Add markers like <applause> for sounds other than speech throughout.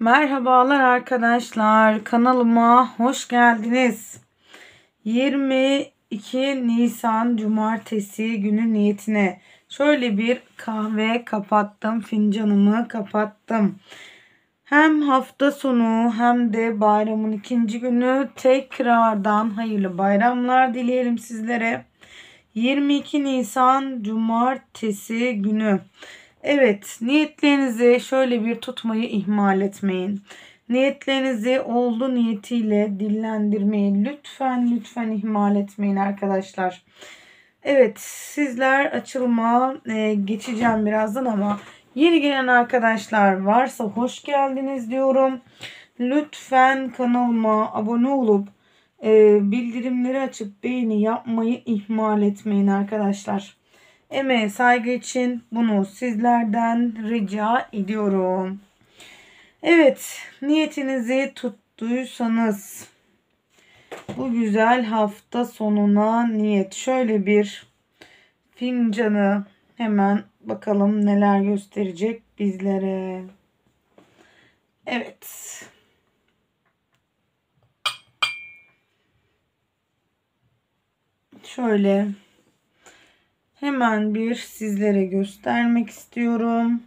Merhabalar arkadaşlar. Kanalıma hoş geldiniz. 22 Nisan Cumartesi günü niyetine şöyle bir kahve kapattım. Fincanımı kapattım. Hem hafta sonu hem de bayramın ikinci günü tekrardan hayırlı bayramlar dileyelim sizlere. 22 Nisan Cumartesi günü Evet, niyetlerinizi şöyle bir tutmayı ihmal etmeyin. Niyetlerinizi oldu niyetiyle dillendirmeyi lütfen lütfen ihmal etmeyin arkadaşlar. Evet, sizler açılıma e, geçeceğim birazdan ama yeni gelen arkadaşlar varsa hoş geldiniz diyorum. Lütfen kanalıma abone olup e, bildirimleri açıp beğeni yapmayı ihmal etmeyin arkadaşlar. Emeğe saygı için bunu sizlerden rica ediyorum. Evet, niyetinizi tuttuysanız bu güzel hafta sonuna niyet şöyle bir fincanı hemen bakalım neler gösterecek bizlere. Evet. Şöyle hemen bir sizlere göstermek istiyorum.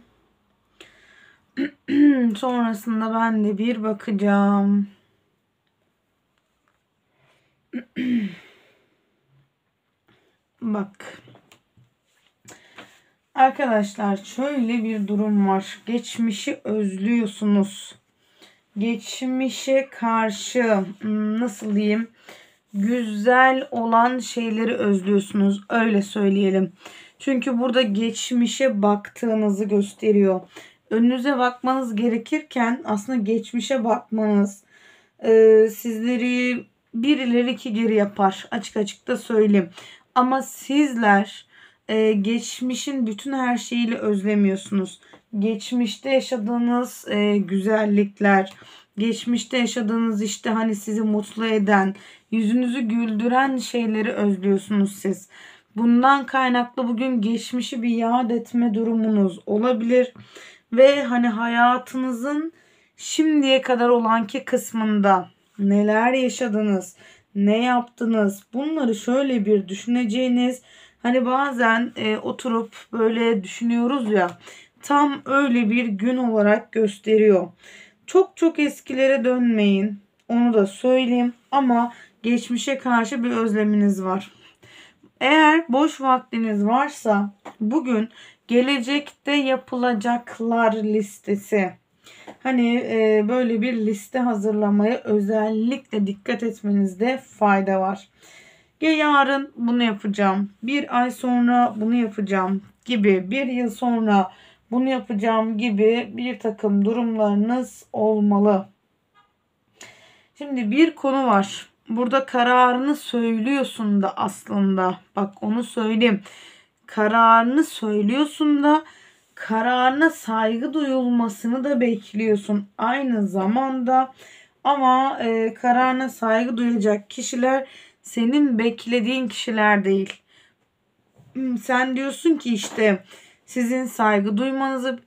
<clears throat> Sonrasında ben de bir bakacağım. <clears throat> Bak. Arkadaşlar şöyle bir durum var. Geçmişi özlüyorsunuz. Geçmişe karşı hmm, nasıl diyeyim? güzel olan şeyleri özlüyorsunuz. Öyle söyleyelim. Çünkü burada geçmişe baktığınızı gösteriyor. Önünüze bakmanız gerekirken aslında geçmişe bakmanız e, sizleri birileri iki geri yapar. Açık açık da söyleyeyim. Ama sizler e, geçmişin bütün her şeyiyle özlemiyorsunuz. Geçmişte yaşadığınız e, güzellikler, geçmişte yaşadığınız işte hani sizi mutlu eden, Yüzünüzü güldüren şeyleri özlüyorsunuz siz. Bundan kaynaklı bugün geçmişi bir yad etme durumunuz olabilir ve hani hayatınızın şimdiye kadar olan ki kısmında neler yaşadınız, ne yaptınız bunları şöyle bir düşüneceğiniz hani bazen e, oturup böyle düşünüyoruz ya tam öyle bir gün olarak gösteriyor. Çok çok eskilere dönmeyin onu da söyleyeyim ama geçmişe karşı bir özleminiz var. Eğer boş vaktiniz varsa bugün gelecekte yapılacaklar listesi. Hani e, böyle bir liste hazırlamaya özellikle dikkat etmenizde fayda var. Ya yarın bunu yapacağım, bir ay sonra bunu yapacağım gibi, bir yıl sonra bunu yapacağım gibi bir takım durumlarınız olmalı. Şimdi bir konu var burada kararını söylüyorsun da aslında. Bak onu söyleyeyim. Kararını söylüyorsun da kararına saygı duyulmasını da bekliyorsun aynı zamanda. Ama e, kararına saygı duyacak kişiler senin beklediğin kişiler değil. Hmm, sen diyorsun ki işte sizin saygı duymanızı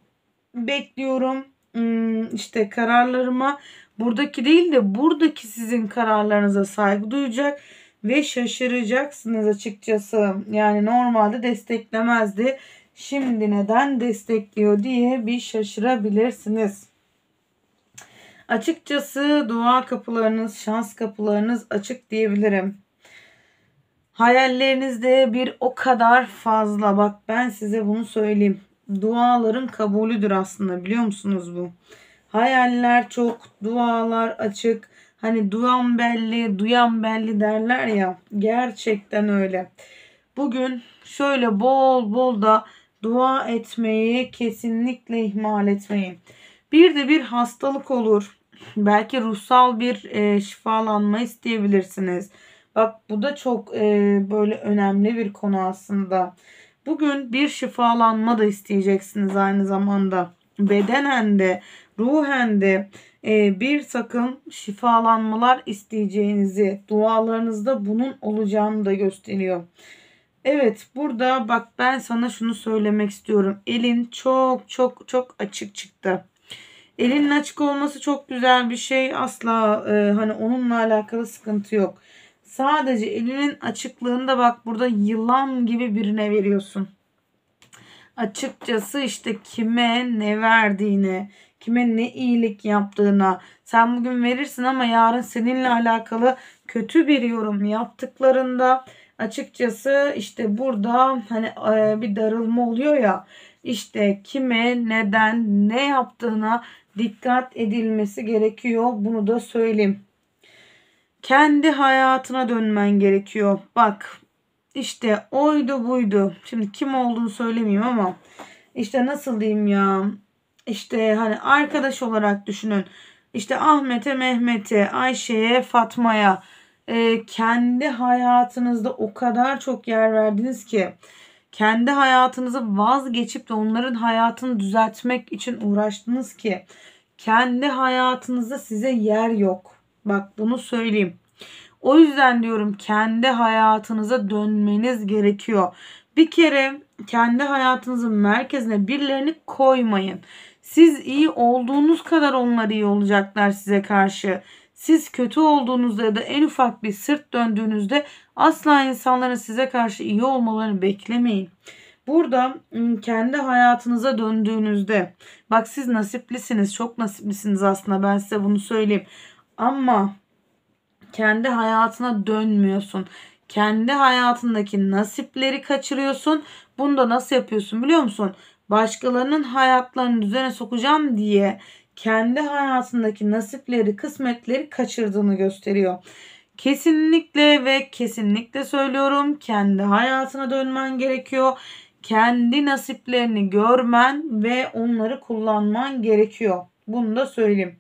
bekliyorum. Hmm, işte kararlarıma Buradaki değil de buradaki sizin kararlarınıza saygı duyacak ve şaşıracaksınız açıkçası. Yani normalde desteklemezdi. Şimdi neden destekliyor diye bir şaşırabilirsiniz. Açıkçası dua kapılarınız, şans kapılarınız açık diyebilirim. Hayallerinizde bir o kadar fazla. Bak ben size bunu söyleyeyim. Duaların kabulüdür aslında biliyor musunuz bu? Hayaller çok, dualar açık. Hani duyan belli, duyan belli derler ya. Gerçekten öyle. Bugün şöyle bol bol da dua etmeyi kesinlikle ihmal etmeyin. Bir de bir hastalık olur. Belki ruhsal bir e, şifalanma isteyebilirsiniz. Bak bu da çok e, böyle önemli bir konu aslında. Bugün bir şifalanma da isteyeceksiniz aynı zamanda. Bedenen de ruhen de e, bir takım şifalanmalar isteyeceğinizi, dualarınızda bunun olacağını da gösteriyor. Evet burada bak ben sana şunu söylemek istiyorum. Elin çok çok çok açık çıktı. Elinin açık olması çok güzel bir şey. Asla e, hani onunla alakalı sıkıntı yok. Sadece elinin açıklığında bak burada yılan gibi birine veriyorsun. Açıkçası işte kime ne verdiğini, kime ne iyilik yaptığına. Sen bugün verirsin ama yarın seninle alakalı kötü bir yorum yaptıklarında açıkçası işte burada hani e, bir darılma oluyor ya işte kime neden ne yaptığına dikkat edilmesi gerekiyor bunu da söyleyeyim. Kendi hayatına dönmen gerekiyor. Bak işte oydu buydu. Şimdi kim olduğunu söylemeyeyim ama işte nasıl diyeyim ya işte hani arkadaş olarak düşünün. İşte Ahmet'e, Mehmet'e, Ayşe'ye, Fatma'ya e, kendi hayatınızda o kadar çok yer verdiniz ki kendi hayatınızı vazgeçip de onların hayatını düzeltmek için uğraştınız ki kendi hayatınızda size yer yok. Bak bunu söyleyeyim. O yüzden diyorum kendi hayatınıza dönmeniz gerekiyor. Bir kere kendi hayatınızın merkezine birilerini koymayın. Siz iyi olduğunuz kadar onlar iyi olacaklar size karşı. Siz kötü olduğunuzda ya da en ufak bir sırt döndüğünüzde asla insanların size karşı iyi olmalarını beklemeyin. Burada ıı, kendi hayatınıza döndüğünüzde bak siz nasiplisiniz çok nasiplisiniz aslında ben size bunu söyleyeyim. Ama kendi hayatına dönmüyorsun. Kendi hayatındaki nasipleri kaçırıyorsun. Bunu da nasıl yapıyorsun biliyor musun? başkalarının hayatlarını düzene sokacağım diye kendi hayatındaki nasipleri, kısmetleri kaçırdığını gösteriyor. Kesinlikle ve kesinlikle söylüyorum kendi hayatına dönmen gerekiyor. Kendi nasiplerini görmen ve onları kullanman gerekiyor. Bunu da söyleyeyim.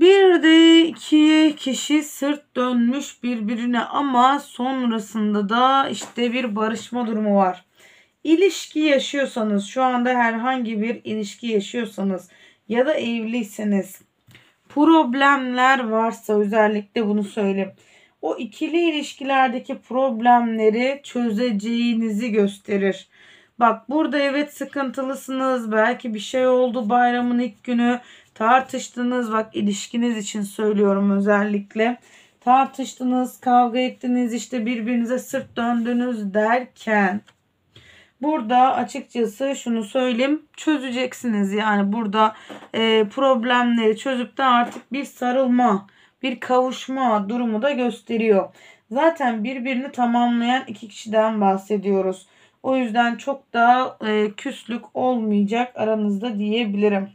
Bir de iki kişi sırt dönmüş birbirine ama sonrasında da işte bir barışma durumu var. İlişki yaşıyorsanız şu anda herhangi bir ilişki yaşıyorsanız ya da evliyseniz problemler varsa özellikle bunu söyleyeyim. O ikili ilişkilerdeki problemleri çözeceğinizi gösterir. Bak burada evet sıkıntılısınız. Belki bir şey oldu bayramın ilk günü. Tartıştınız. Bak ilişkiniz için söylüyorum özellikle. Tartıştınız, kavga ettiniz, işte birbirinize sırt döndünüz derken burada açıkçası şunu söyleyeyim çözeceksiniz yani burada e, problemleri çözüp de artık bir sarılma bir kavuşma durumu da gösteriyor. Zaten birbirini tamamlayan iki kişiden bahsediyoruz. O yüzden çok daha e, küslük olmayacak aranızda diyebilirim.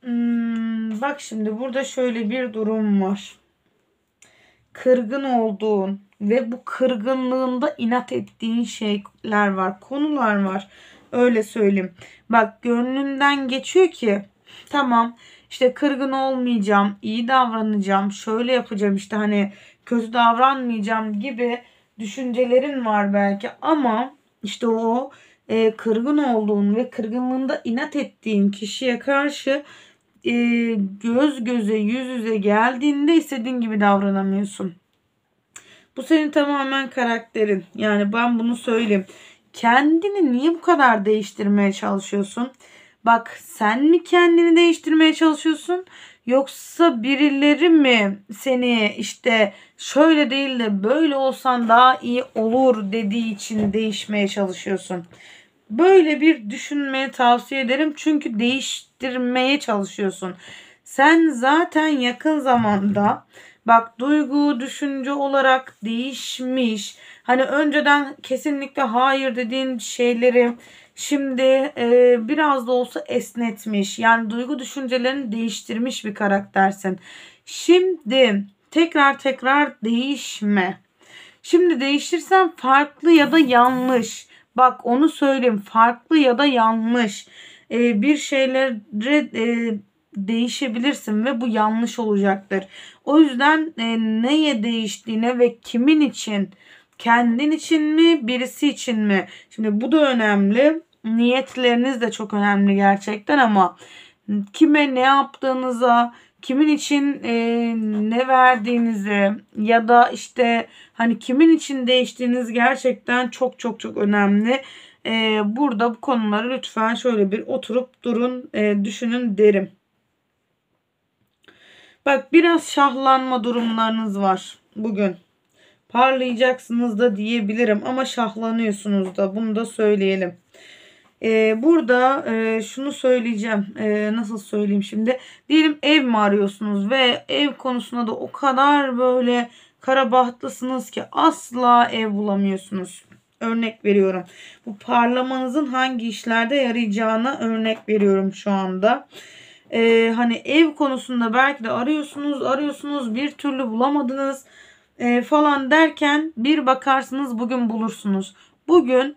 Hmm, bak şimdi burada şöyle bir durum var. Kırgın olduğun, ve bu kırgınlığında inat ettiğin şeyler var, konular var. Öyle söyleyeyim. Bak gönlünden geçiyor ki tamam işte kırgın olmayacağım, iyi davranacağım, şöyle yapacağım işte hani kötü davranmayacağım gibi düşüncelerin var belki ama işte o e, kırgın olduğun ve kırgınlığında inat ettiğin kişiye karşı e, göz göze yüz yüze geldiğinde istediğin gibi davranamıyorsun. Bu senin tamamen karakterin. Yani ben bunu söyleyeyim. Kendini niye bu kadar değiştirmeye çalışıyorsun? Bak sen mi kendini değiştirmeye çalışıyorsun? Yoksa birileri mi seni işte şöyle değil de böyle olsan daha iyi olur dediği için değişmeye çalışıyorsun? Böyle bir düşünmeye tavsiye ederim. Çünkü değiştirmeye çalışıyorsun. Sen zaten yakın zamanda Bak duygu, düşünce olarak değişmiş. Hani önceden kesinlikle hayır dediğin şeyleri şimdi e, biraz da olsa esnetmiş. Yani duygu düşüncelerini değiştirmiş bir karaktersin. Şimdi tekrar tekrar değişme. Şimdi değiştirsen farklı ya da yanlış. Bak onu söyleyeyim farklı ya da yanlış. Ee, bir şeylere e, değişebilirsin ve bu yanlış olacaktır. O yüzden e, neye değiştiğine ve kimin için kendin için mi birisi için mi? Şimdi bu da önemli. Niyetleriniz de çok önemli gerçekten ama kime ne yaptığınıza, kimin için e, ne verdiğinizi ya da işte hani kimin için değiştiğiniz gerçekten çok çok çok önemli. E, burada bu konuları lütfen şöyle bir oturup durun, e, düşünün derim. Bak biraz şahlanma durumlarınız var bugün. Parlayacaksınız da diyebilirim ama şahlanıyorsunuz da bunu da söyleyelim. Ee, burada e, şunu söyleyeceğim. E, nasıl söyleyeyim şimdi? Diyelim ev mi arıyorsunuz ve ev konusunda da o kadar böyle karabahtlısınız ki asla ev bulamıyorsunuz. Örnek veriyorum. Bu parlamanızın hangi işlerde yarayacağına örnek veriyorum şu anda e, hani ev konusunda belki de arıyorsunuz arıyorsunuz bir türlü bulamadınız e, falan derken bir bakarsınız bugün bulursunuz. Bugün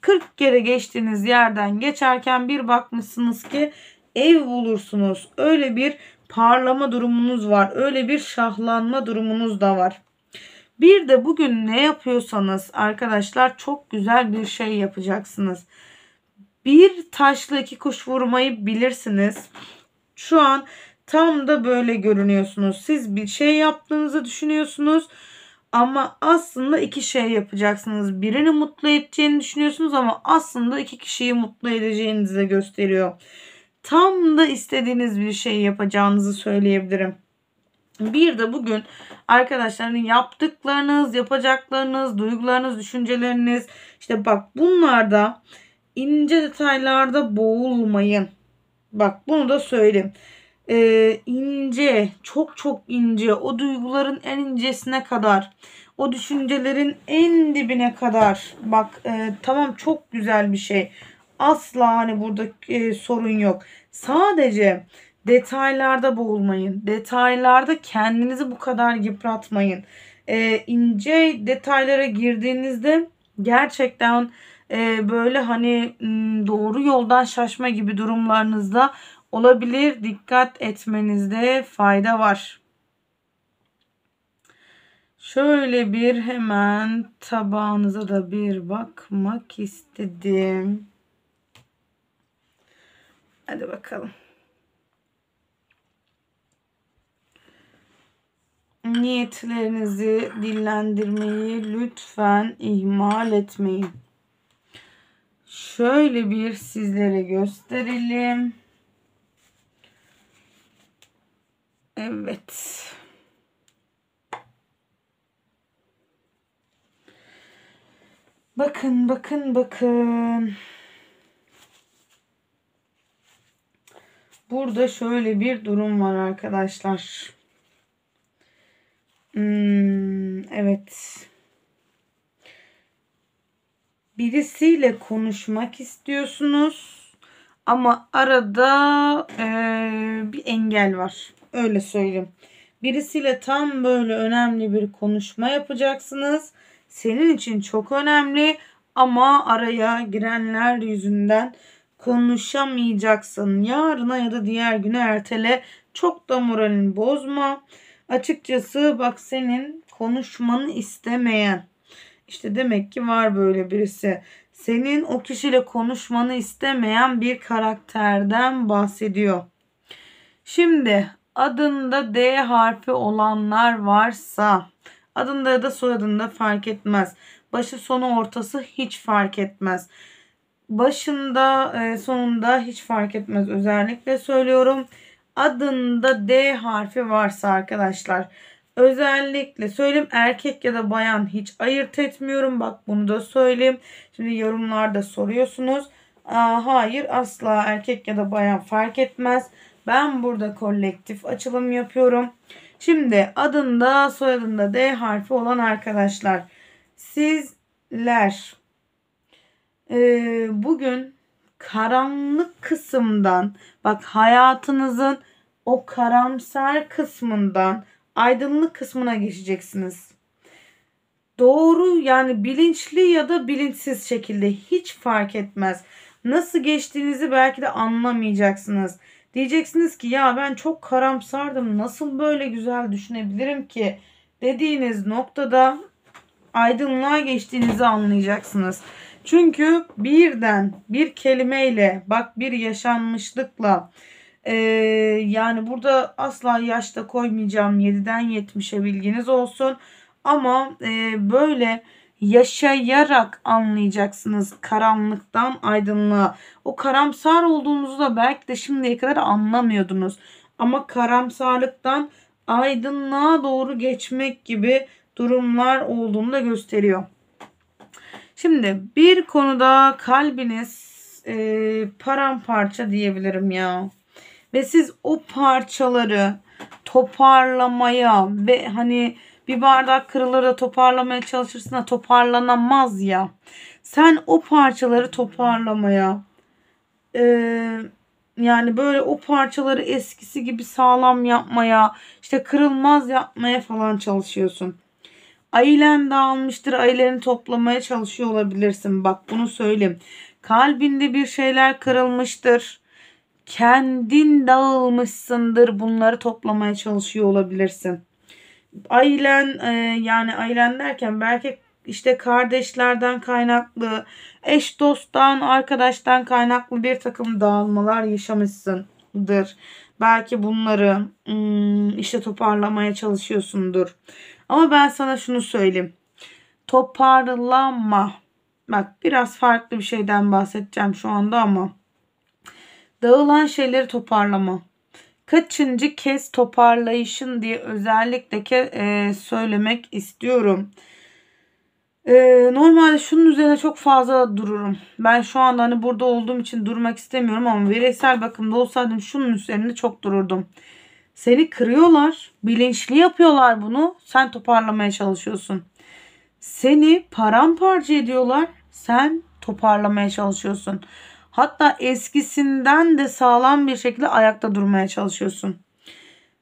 40 kere geçtiğiniz yerden geçerken bir bakmışsınız ki ev bulursunuz. Öyle bir parlama durumunuz var. Öyle bir şahlanma durumunuz da var. Bir de bugün ne yapıyorsanız arkadaşlar çok güzel bir şey yapacaksınız. Bir taşla iki kuş vurmayı bilirsiniz. Şu an tam da böyle görünüyorsunuz. Siz bir şey yaptığınızı düşünüyorsunuz. Ama aslında iki şey yapacaksınız. Birini mutlu edeceğini düşünüyorsunuz ama aslında iki kişiyi mutlu edeceğinizi de gösteriyor. Tam da istediğiniz bir şey yapacağınızı söyleyebilirim. Bir de bugün arkadaşların yaptıklarınız, yapacaklarınız, duygularınız, düşünceleriniz işte bak bunlarda ince detaylarda boğulmayın. Bak bunu da söyleyeyim. Ee, ince, çok çok ince, o duyguların en incesine kadar, o düşüncelerin en dibine kadar. Bak e, tamam çok güzel bir şey. Asla hani burada e, sorun yok. Sadece detaylarda boğulmayın. Detaylarda kendinizi bu kadar yıpratmayın. Ee, ince detaylara girdiğinizde gerçekten ee, böyle hani doğru yoldan şaşma gibi durumlarınızda olabilir. Dikkat etmenizde fayda var. Şöyle bir hemen tabağınıza da bir bakmak istedim. Hadi bakalım. Niyetlerinizi dillendirmeyi lütfen ihmal etmeyin. Şöyle bir sizlere gösterelim. Evet. Bakın, bakın, bakın. Burada şöyle bir durum var arkadaşlar. Hmm, evet birisiyle konuşmak istiyorsunuz ama arada e, bir engel var. Öyle söyleyeyim. Birisiyle tam böyle önemli bir konuşma yapacaksınız. Senin için çok önemli ama araya girenler yüzünden konuşamayacaksın. Yarına ya da diğer güne ertele. Çok da moralini bozma. Açıkçası bak senin konuşmanı istemeyen işte demek ki var böyle birisi. Senin o kişiyle konuşmanı istemeyen bir karakterden bahsediyor. Şimdi adında D harfi olanlar varsa adında ya da soyadında fark etmez. Başı sonu ortası hiç fark etmez. Başında e, sonunda hiç fark etmez özellikle söylüyorum. Adında D harfi varsa arkadaşlar Özellikle söyleyeyim erkek ya da bayan hiç ayırt etmiyorum. Bak bunu da söyleyeyim. Şimdi yorumlarda soruyorsunuz. Aa, hayır asla erkek ya da bayan fark etmez. Ben burada kolektif açılım yapıyorum. Şimdi adında soyadında D harfi olan arkadaşlar. Sizler e, bugün karanlık kısımdan bak hayatınızın o karamsar kısmından aydınlık kısmına geçeceksiniz. Doğru yani bilinçli ya da bilinçsiz şekilde hiç fark etmez. Nasıl geçtiğinizi belki de anlamayacaksınız. Diyeceksiniz ki ya ben çok karamsardım. Nasıl böyle güzel düşünebilirim ki? Dediğiniz noktada aydınlığa geçtiğinizi anlayacaksınız. Çünkü birden bir kelimeyle bak bir yaşanmışlıkla ee, yani burada asla yaşta koymayacağım 7'den 70'e bilginiz olsun. Ama e, böyle yaşayarak anlayacaksınız karanlıktan aydınlığa. O karamsar olduğunuzu da belki de şimdiye kadar anlamıyordunuz. Ama karamsarlıktan aydınlığa doğru geçmek gibi durumlar olduğunu da gösteriyor. Şimdi bir konuda kalbiniz e, paramparça diyebilirim ya ve siz o parçaları toparlamaya ve hani bir bardak kırılır da toparlamaya çalışırsın da toparlanamaz ya. Sen o parçaları toparlamaya e, yani böyle o parçaları eskisi gibi sağlam yapmaya işte kırılmaz yapmaya falan çalışıyorsun. Ailen dağılmıştır. Aileni toplamaya çalışıyor olabilirsin. Bak bunu söyleyeyim. Kalbinde bir şeyler kırılmıştır kendin dağılmışsındır bunları toplamaya çalışıyor olabilirsin. Ailen e, yani ailen derken belki işte kardeşlerden kaynaklı, eş dosttan, arkadaştan kaynaklı bir takım dağılmalar yaşamışsındır. Belki bunları hmm, işte toparlamaya çalışıyorsundur. Ama ben sana şunu söyleyeyim. Toparlanma. Bak biraz farklı bir şeyden bahsedeceğim şu anda ama Dağılan şeyleri toparlama. Kaçıncı kez toparlayışın diye özellikle ke, e, söylemek istiyorum. E, normalde şunun üzerine çok fazla dururum. Ben şu anda hani burada olduğum için durmak istemiyorum ama bireysel bakımda olsaydım şunun üzerinde çok dururdum. Seni kırıyorlar. Bilinçli yapıyorlar bunu. Sen toparlamaya çalışıyorsun. Seni paramparça ediyorlar. Sen toparlamaya çalışıyorsun. Hatta eskisinden de sağlam bir şekilde ayakta durmaya çalışıyorsun.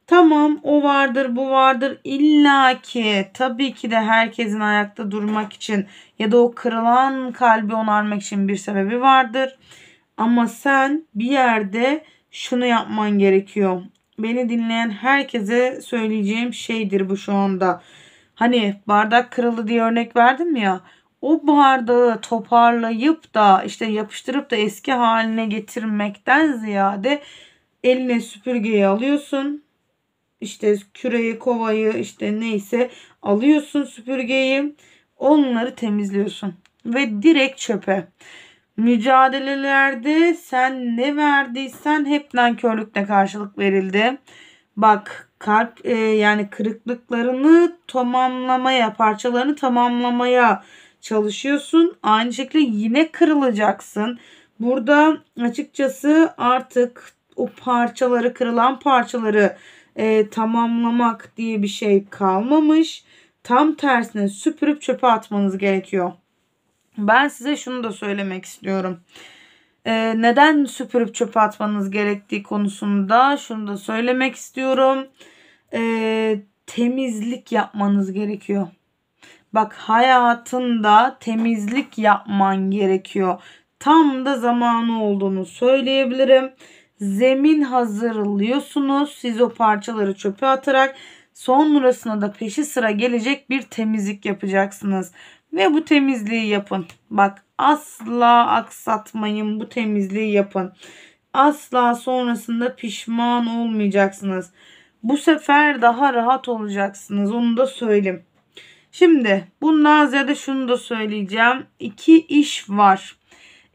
Tamam o vardır bu vardır Illaki, tabii ki de herkesin ayakta durmak için ya da o kırılan kalbi onarmak için bir sebebi vardır. Ama sen bir yerde şunu yapman gerekiyor. Beni dinleyen herkese söyleyeceğim şeydir bu şu anda. Hani bardak kırıldı diye örnek verdim ya o bardağı toparlayıp da işte yapıştırıp da eski haline getirmekten ziyade eline süpürgeyi alıyorsun. İşte küreyi, kovayı işte neyse alıyorsun süpürgeyi. Onları temizliyorsun ve direkt çöpe. Mücadelelerde sen ne verdiysen hep nankörlükle karşılık verildi. Bak kalp e, yani kırıklıklarını tamamlamaya, parçalarını tamamlamaya çalışıyorsun. Aynı şekilde yine kırılacaksın. Burada açıkçası artık o parçaları kırılan parçaları e, tamamlamak diye bir şey kalmamış. Tam tersine süpürüp çöpe atmanız gerekiyor. Ben size şunu da söylemek istiyorum. Ee, neden süpürüp çöpe atmanız gerektiği konusunda şunu da söylemek istiyorum. Ee, temizlik yapmanız gerekiyor. Bak hayatında temizlik yapman gerekiyor. Tam da zamanı olduğunu söyleyebilirim. Zemin hazırlıyorsunuz. Siz o parçaları çöpe atarak sonrasına da peşi sıra gelecek bir temizlik yapacaksınız. Ve bu temizliği yapın. Bak asla aksatmayın bu temizliği yapın. Asla sonrasında pişman olmayacaksınız. Bu sefer daha rahat olacaksınız. Onu da söyleyeyim. Şimdi bundan ziyade şunu da söyleyeceğim. İki iş var.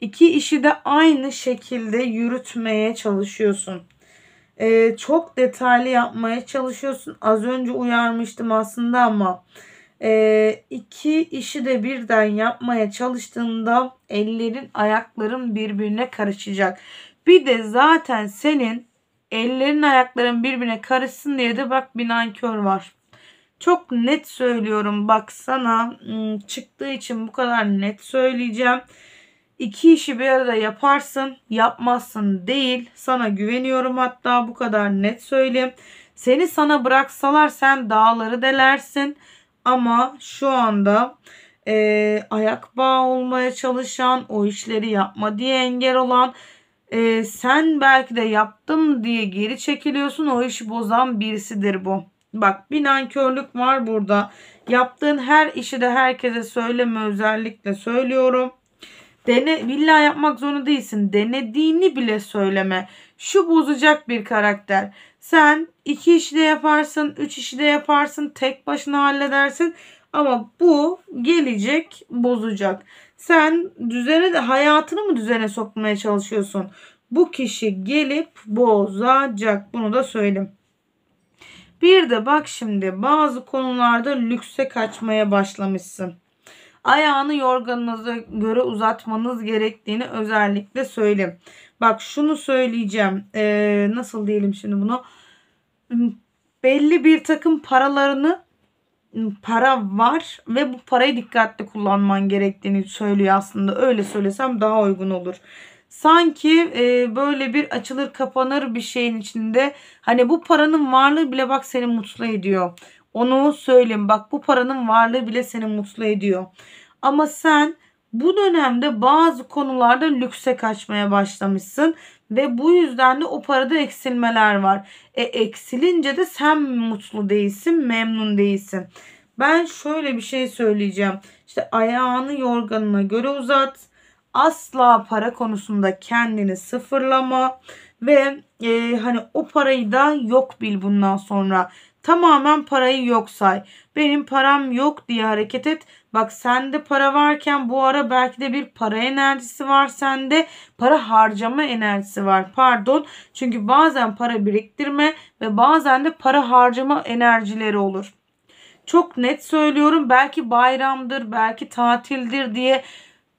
İki işi de aynı şekilde yürütmeye çalışıyorsun. Ee, çok detaylı yapmaya çalışıyorsun. Az önce uyarmıştım aslında ama e, iki işi de birden yapmaya çalıştığında ellerin ayakların birbirine karışacak. Bir de zaten senin ellerin ayakların birbirine karışsın diye de bak bir nankör var. Çok net söylüyorum baksana hmm, çıktığı için bu kadar net söyleyeceğim. İki işi bir arada yaparsın yapmazsın değil sana güveniyorum hatta bu kadar net söyleyeyim. Seni sana bıraksalar sen dağları delersin ama şu anda e, ayak bağı olmaya çalışan o işleri yapma diye engel olan e, sen belki de yaptım diye geri çekiliyorsun o işi bozan birisidir bu. Bak bir nankörlük var burada. Yaptığın her işi de herkese söyleme özellikle söylüyorum. Dene, illa yapmak zorunda değilsin. Denediğini bile söyleme. Şu bozacak bir karakter. Sen iki işi de yaparsın, üç işi de yaparsın, tek başına halledersin. Ama bu gelecek bozacak. Sen düzene de hayatını mı düzene sokmaya çalışıyorsun? Bu kişi gelip bozacak. Bunu da söyleyeyim. Bir de bak şimdi bazı konularda lükse kaçmaya başlamışsın. Ayağını yorganınıza göre uzatmanız gerektiğini özellikle söyle. Bak şunu söyleyeceğim. Ee, nasıl diyelim şimdi bunu? Belli bir takım paralarını para var ve bu parayı dikkatli kullanman gerektiğini söylüyor aslında. Öyle söylesem daha uygun olur sanki e, böyle bir açılır kapanır bir şeyin içinde hani bu paranın varlığı bile bak seni mutlu ediyor. Onu söyleyeyim bak bu paranın varlığı bile seni mutlu ediyor. Ama sen bu dönemde bazı konularda lükse kaçmaya başlamışsın ve bu yüzden de o parada eksilmeler var. E eksilince de sen mutlu değilsin, memnun değilsin. Ben şöyle bir şey söyleyeceğim. İşte ayağını yorganına göre uzat asla para konusunda kendini sıfırlama ve e, hani o parayı da yok bil bundan sonra. Tamamen parayı yok say. Benim param yok diye hareket et. Bak sende para varken bu ara belki de bir para enerjisi var sende. Para harcama enerjisi var pardon. Çünkü bazen para biriktirme ve bazen de para harcama enerjileri olur. Çok net söylüyorum belki bayramdır belki tatildir diye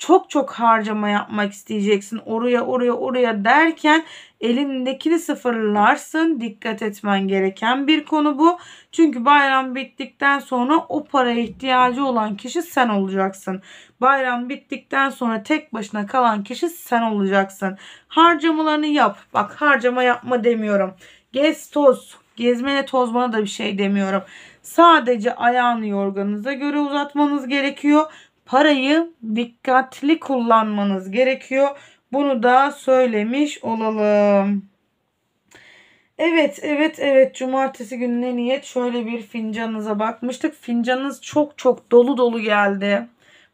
çok çok harcama yapmak isteyeceksin. Oraya oraya oraya derken elindekini sıfırlarsın. Dikkat etmen gereken bir konu bu. Çünkü bayram bittikten sonra o paraya ihtiyacı olan kişi sen olacaksın. Bayram bittikten sonra tek başına kalan kişi sen olacaksın. Harcamalarını yap. Bak harcama yapma demiyorum. Gez toz. Gezmene tozmana da bir şey demiyorum. Sadece ayağını yorganınıza göre uzatmanız gerekiyor parayı dikkatli kullanmanız gerekiyor. Bunu da söylemiş olalım. Evet, evet, evet. Cumartesi gününe niyet şöyle bir fincanınıza bakmıştık. Fincanınız çok çok dolu dolu geldi.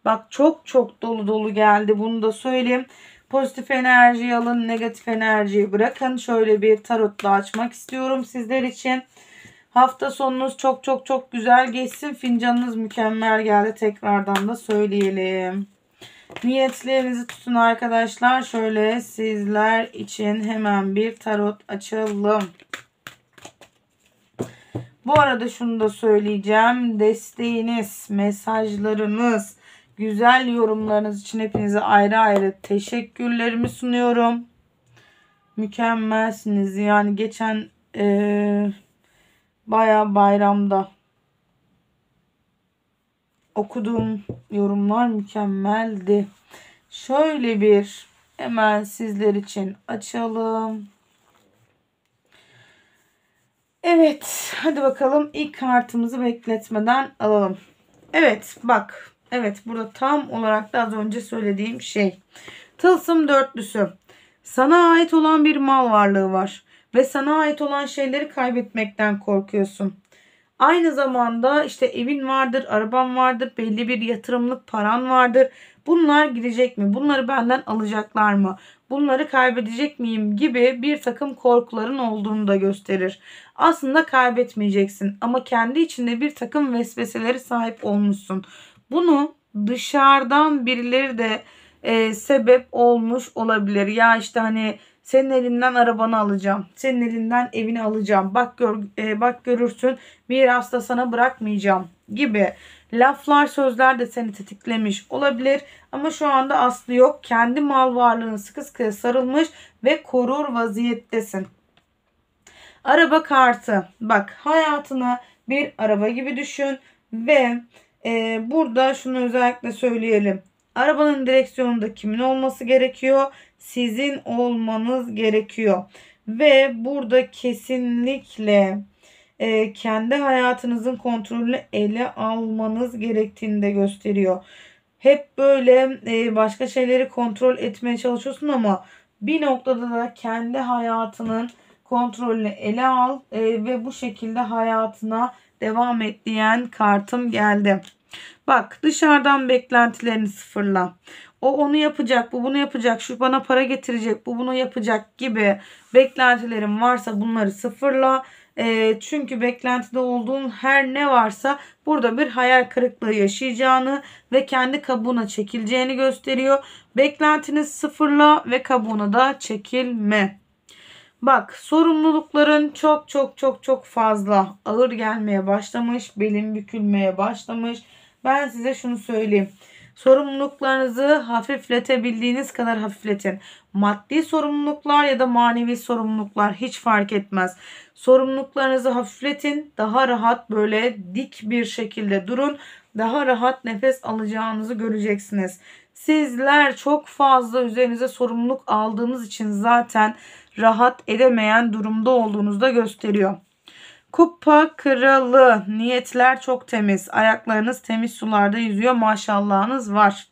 Bak çok çok dolu dolu geldi. Bunu da söyleyeyim. Pozitif enerjiyi alın, negatif enerjiyi bırakın. Şöyle bir tarotla açmak istiyorum sizler için. Hafta sonunuz çok çok çok güzel geçsin. Fincanınız mükemmel geldi. Tekrardan da söyleyelim. Niyetlerinizi tutun arkadaşlar. Şöyle sizler için hemen bir tarot açalım. Bu arada şunu da söyleyeceğim. Desteğiniz, mesajlarınız, güzel yorumlarınız için hepinize ayrı ayrı teşekkürlerimi sunuyorum. Mükemmelsiniz. Yani geçen... Ee, Baya bayramda okuduğum yorumlar mükemmeldi. Şöyle bir hemen sizler için açalım. Evet hadi bakalım ilk kartımızı bekletmeden alalım. Evet bak evet burada tam olarak da az önce söylediğim şey. Tılsım dörtlüsü. Sana ait olan bir mal varlığı var ve sana ait olan şeyleri kaybetmekten korkuyorsun. Aynı zamanda işte evin vardır, araban vardır, belli bir yatırımlık paran vardır. Bunlar gidecek mi? Bunları benden alacaklar mı? Bunları kaybedecek miyim gibi bir takım korkuların olduğunu da gösterir. Aslında kaybetmeyeceksin ama kendi içinde bir takım vesveseleri sahip olmuşsun. Bunu dışarıdan birileri de e, sebep olmuş olabilir. Ya işte hani senin elinden arabanı alacağım. Senin elinden evini alacağım. Bak gör, e, bak görürsün. mirasta sana bırakmayacağım gibi laflar sözler de seni tetiklemiş olabilir ama şu anda aslı yok. Kendi mal varlığını sıkı sıkı sarılmış ve korur vaziyettesin. Araba kartı. Bak hayatını bir araba gibi düşün ve e, burada şunu özellikle söyleyelim. Arabanın direksiyonunda kimin olması gerekiyor? sizin olmanız gerekiyor. Ve burada kesinlikle e, kendi hayatınızın kontrolünü ele almanız gerektiğini de gösteriyor. Hep böyle e, başka şeyleri kontrol etmeye çalışıyorsun ama bir noktada da kendi hayatının kontrolünü ele al e, ve bu şekilde hayatına devam et diyen kartım geldi. Bak dışarıdan beklentilerini sıfırla. O onu yapacak, bu bunu yapacak, şu bana para getirecek, bu bunu yapacak gibi beklentilerin varsa bunları sıfırla. E, çünkü beklentide olduğun her ne varsa burada bir hayal kırıklığı yaşayacağını ve kendi kabuğuna çekileceğini gösteriyor. Beklentini sıfırla ve kabuğuna da çekilme. Bak sorumlulukların çok çok çok çok fazla ağır gelmeye başlamış. Belin bükülmeye başlamış. Ben size şunu söyleyeyim. Sorumluluklarınızı hafifletebildiğiniz kadar hafifletin. Maddi sorumluluklar ya da manevi sorumluluklar hiç fark etmez. Sorumluluklarınızı hafifletin. Daha rahat böyle dik bir şekilde durun. Daha rahat nefes alacağınızı göreceksiniz. Sizler çok fazla üzerinize sorumluluk aldığınız için zaten rahat edemeyen durumda olduğunuzu da gösteriyor. Kupa kralı. Niyetler çok temiz. Ayaklarınız temiz sularda yüzüyor. Maşallahınız var.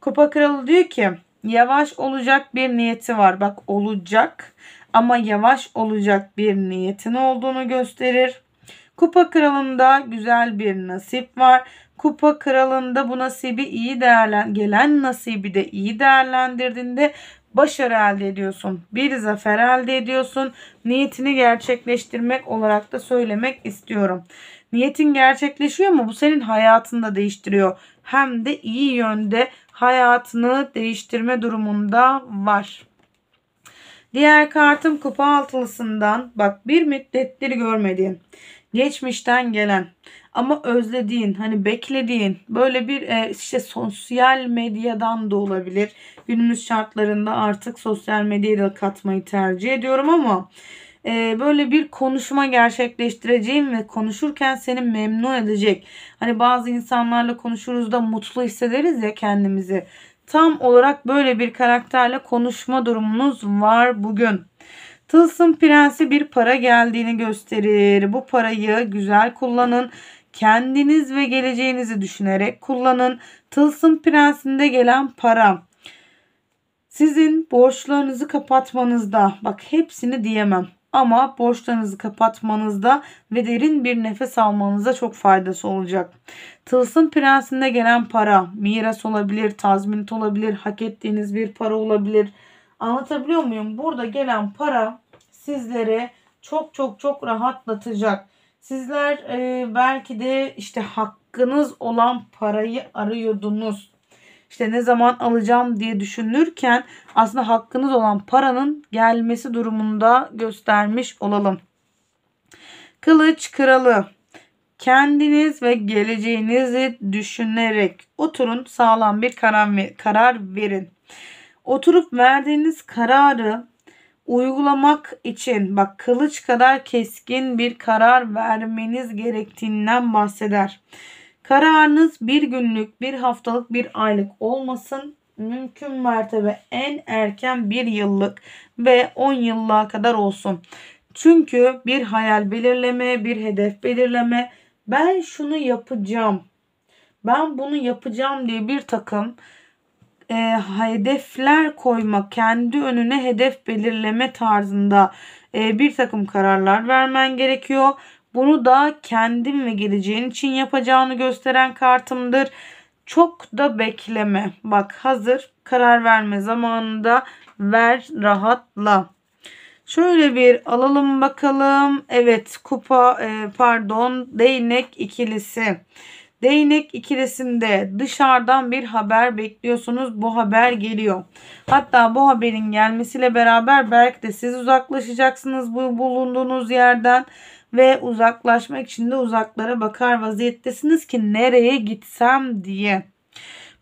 Kupa kralı diyor ki yavaş olacak bir niyeti var. Bak olacak ama yavaş olacak bir niyetin olduğunu gösterir. Kupa kralında güzel bir nasip var. Kupa kralında bu nasibi iyi değerlen gelen nasibi de iyi değerlendirdiğinde başarı elde ediyorsun. Bir zafer elde ediyorsun. Niyetini gerçekleştirmek olarak da söylemek istiyorum. Niyetin gerçekleşiyor mu? Bu senin hayatını da değiştiriyor. Hem de iyi yönde hayatını değiştirme durumunda var. Diğer kartım kupa altılısından bak bir müddettir görmediğin Geçmişten gelen ama özlediğin hani beklediğin böyle bir e, işte sosyal medyadan da olabilir. Günümüz şartlarında artık sosyal medyayı da katmayı tercih ediyorum ama e, böyle bir konuşma gerçekleştireceğim ve konuşurken seni memnun edecek. Hani bazı insanlarla konuşuruz da mutlu hissederiz ya kendimizi. Tam olarak böyle bir karakterle konuşma durumunuz var bugün. Tılsım prensi bir para geldiğini gösterir. Bu parayı güzel kullanın. Kendiniz ve geleceğinizi düşünerek kullanın. Tılsım prensinde gelen para sizin borçlarınızı kapatmanızda bak hepsini diyemem ama borçlarınızı kapatmanızda ve derin bir nefes almanıza çok faydası olacak. Tılsım prensinde gelen para miras olabilir, tazminat olabilir, hak ettiğiniz bir para olabilir. Anlatabiliyor muyum? Burada gelen para sizlere çok çok çok rahatlatacak. Sizler e, belki de işte hakkınız olan parayı arıyordunuz. İşte ne zaman alacağım diye düşünürken aslında hakkınız olan paranın gelmesi durumunda göstermiş olalım. Kılıç kralı. Kendiniz ve geleceğinizi düşünerek oturun sağlam bir karar verin. Oturup verdiğiniz kararı uygulamak için bak kılıç kadar keskin bir karar vermeniz gerektiğinden bahseder. Kararınız bir günlük, bir haftalık, bir aylık olmasın. Mümkün mertebe en erken bir yıllık ve 10 yıllığa kadar olsun. Çünkü bir hayal belirleme, bir hedef belirleme, ben şunu yapacağım, ben bunu yapacağım diye bir takım e, hedefler koyma, kendi önüne hedef belirleme tarzında e, bir takım kararlar vermen gerekiyor. Bunu da kendin ve geleceğin için yapacağını gösteren kartımdır. Çok da bekleme. Bak hazır karar verme zamanında ver rahatla. Şöyle bir alalım bakalım. Evet kupa e, pardon değnek ikilisi. Değnek ikilisinde dışarıdan bir haber bekliyorsunuz. Bu haber geliyor. Hatta bu haberin gelmesiyle beraber belki de siz uzaklaşacaksınız bu bulunduğunuz yerden ve uzaklaşmak için de uzaklara bakar vaziyettesiniz ki nereye gitsem diye.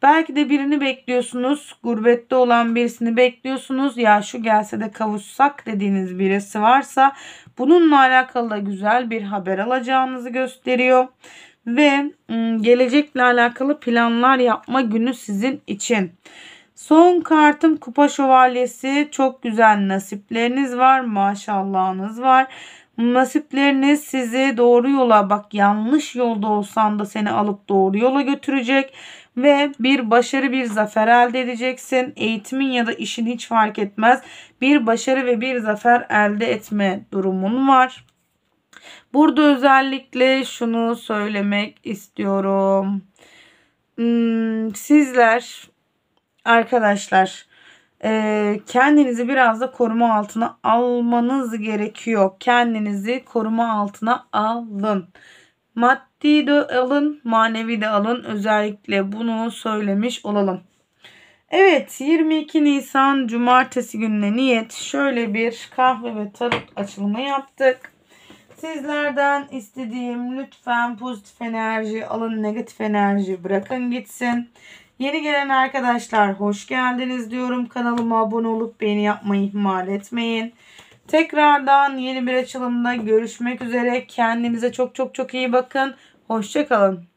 Belki de birini bekliyorsunuz. Gurbette olan birisini bekliyorsunuz. Ya şu gelse de kavuşsak dediğiniz birisi varsa bununla alakalı da güzel bir haber alacağınızı gösteriyor ve gelecekle alakalı planlar yapma günü sizin için. Son kartım kupa şövalyesi. Çok güzel nasipleriniz var. Maşallahınız var. Nasipleriniz sizi doğru yola bak yanlış yolda olsan da seni alıp doğru yola götürecek ve bir başarı bir zafer elde edeceksin. Eğitimin ya da işin hiç fark etmez. Bir başarı ve bir zafer elde etme durumun var. Burada özellikle şunu söylemek istiyorum. Hmm, sizler arkadaşlar e, kendinizi biraz da koruma altına almanız gerekiyor. Kendinizi koruma altına alın. Maddi de alın, manevi de alın. Özellikle bunu söylemiş olalım. Evet 22 Nisan Cumartesi gününe niyet şöyle bir kahve ve tarot açılımı yaptık. Sizlerden istediğim lütfen pozitif enerji alın, negatif enerji bırakın gitsin. Yeni gelen arkadaşlar hoş geldiniz diyorum. Kanalıma abone olup beni yapmayı ihmal etmeyin. Tekrardan yeni bir açılımda görüşmek üzere. Kendinize çok çok çok iyi bakın. Hoşçakalın.